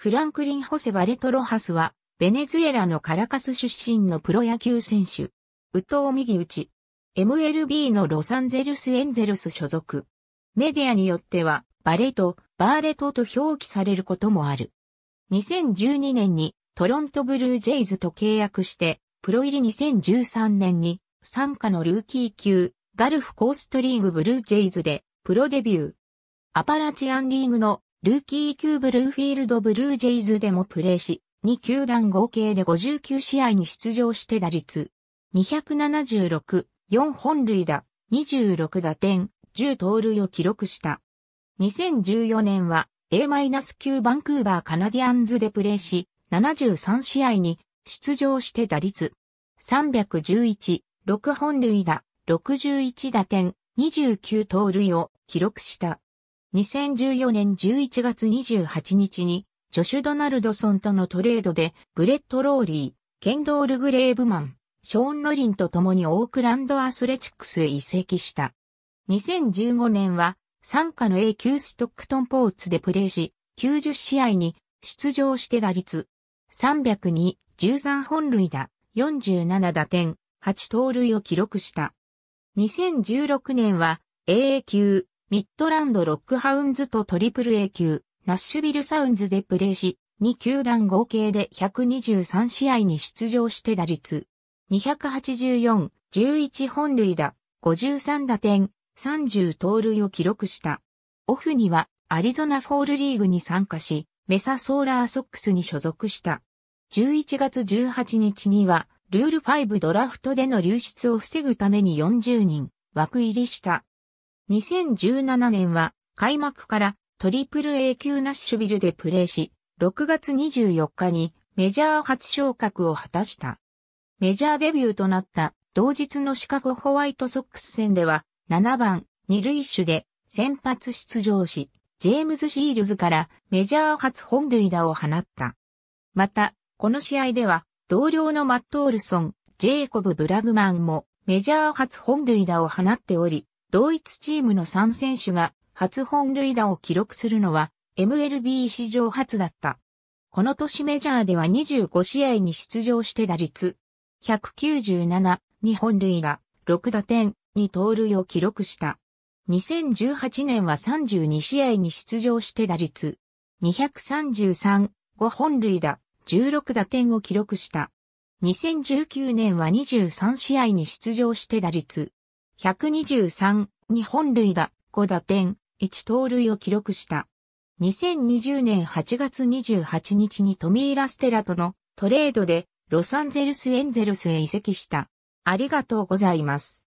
フランクリン・ホセ・バレトロハスは、ベネズエラのカラカス出身のプロ野球選手。右投右打ち。MLB のロサンゼルス・エンゼルス所属。メディアによっては、バレト、バーレトと表記されることもある。2012年にトロントブルージェイズと契約して、プロ入り2013年に、参加のルーキー級、ガルフコーストリーグブルージェイズで、プロデビュー。アパラチアンリーグのルーキー級ブルーフィールドブルージェイズでもプレーし、2球団合計で59試合に出場して打率。276、4本塁打、26打点、10盗塁を記録した。2014年は A-9 バンクーバーカナディアンズでプレーし、73試合に出場して打率。311、6本塁打、61打点、29盗塁を記録した。2014年11月28日に、ジョシュ・ドナルドソンとのトレードで、ブレット・ローリー、ケンドール・グレーブマン、ショーン・ロリンと共にオークランド・アスレチックスへ移籍した。2015年は、参加の A 級ストックトンポーツでプレーし、90試合に出場して打率302、13本塁打、47打点、8盗塁を記録した。2016年は AA 級ミッドランドロックハウンズとトリプル A 級、ナッシュビルサウンズでプレーし、2球団合計で123試合に出場して打率。284、11本塁打、53打点、30盗塁を記録した。オフにはアリゾナフォールリーグに参加し、メサソーラーソックスに所属した。11月18日には、ルール5ドラフトでの流出を防ぐために40人枠入りした。2017年は開幕からトリプル A 級ナッシュビルでプレーし、6月24日にメジャー初昇格を果たした。メジャーデビューとなった同日のシカゴホワイトソックス戦では7番2塁手で先発出場し、ジェームズ・シールズからメジャー初本塁打を放った。また、この試合では同僚のマット・オルソン、ジェイコブ・ブラグマンもメジャー初本塁打を放っており、同一チームの3選手が初本塁打を記録するのは MLB 史上初だった。この年メジャーでは25試合に出場して打率197、2本塁打、6打点、2盗塁を記録した。2018年は32試合に出場して打率233、5本塁打、16打点を記録した。2019年は23試合に出場して打率123、2本塁打、5打点、1盗塁を記録した。2020年8月28日にトミー・ラステラとのトレードでロサンゼルス・エンゼルスへ移籍した。ありがとうございます。